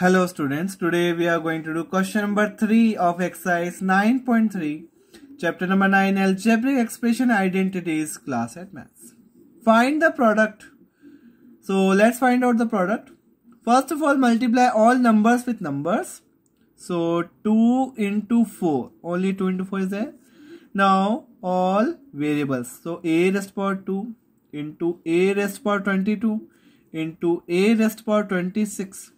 Hello students, today we are going to do question number 3 of exercise 9.3, chapter number 9, algebraic expression identities, class at maths. Find the product. So let's find out the product. First of all, multiply all numbers with numbers. So 2 into 4, only 2 into 4 is there. Now all variables. So a raised power 2 into a raised power 22 into a raised power 26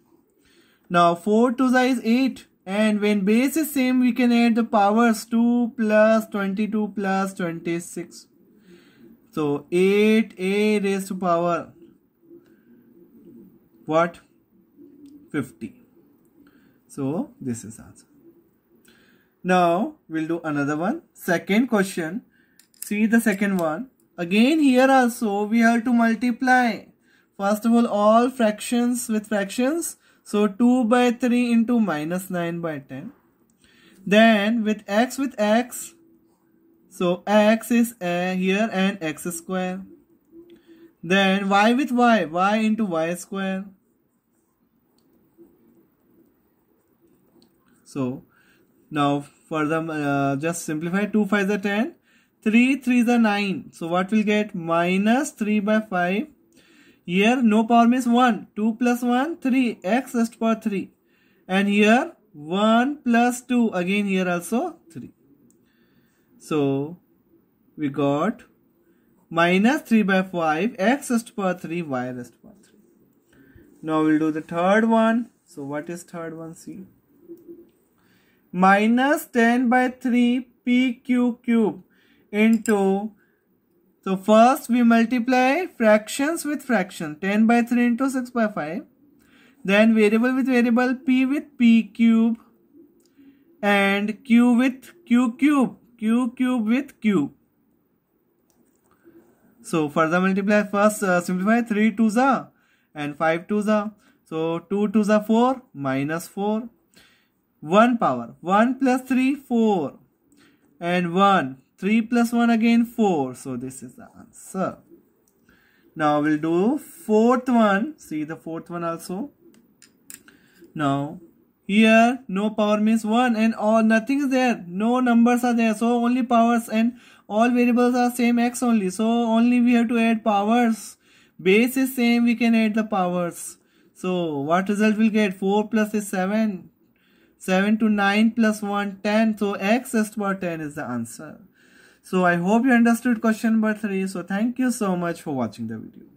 now 4 to the is 8 and when base is same we can add the powers 2 plus 22 plus 26. So 8 a raised to power what 50. So this is answer. Now we'll do another one. Second question. See the second one. Again here also we have to multiply. First of all all fractions with fractions so 2 by 3 into minus 9 by 10. Then with x with x, so x is a uh, here and x square. Then y with y, y into y square. So now for uh, just simplify 2 5 is 10, 3 3 is 9. So what we'll get minus 3 by 5 here no power means 1. 2 plus 1, 3. X raised to power 3. And here 1 plus 2. Again here also 3. So we got minus 3 by 5. X raised to power 3. Y raised to power 3. Now we'll do the third one. So what is third one? See. Minus 10 by 3 PQ cube into so first we multiply fractions with fraction 10 by 3 into 6 by 5. Then variable with variable p with p cube and q with q cube q cube with q. So further multiply first uh, simplify 3 2s are and 5 2s are. So 2 2s are 4 minus 4. 1 power 1 plus 3 4 and 1 3 plus 1 again 4. So this is the answer. Now we'll do fourth one. See the fourth one also. Now here no power means 1 and all nothing is there. No numbers are there. So only powers and all variables are same x only. So only we have to add powers. Base is same. We can add the powers. So what result we'll get? 4 plus is 7. 7 to 9 plus 1 10. So x is power 10 is the answer. So I hope you understood question number 3. So thank you so much for watching the video.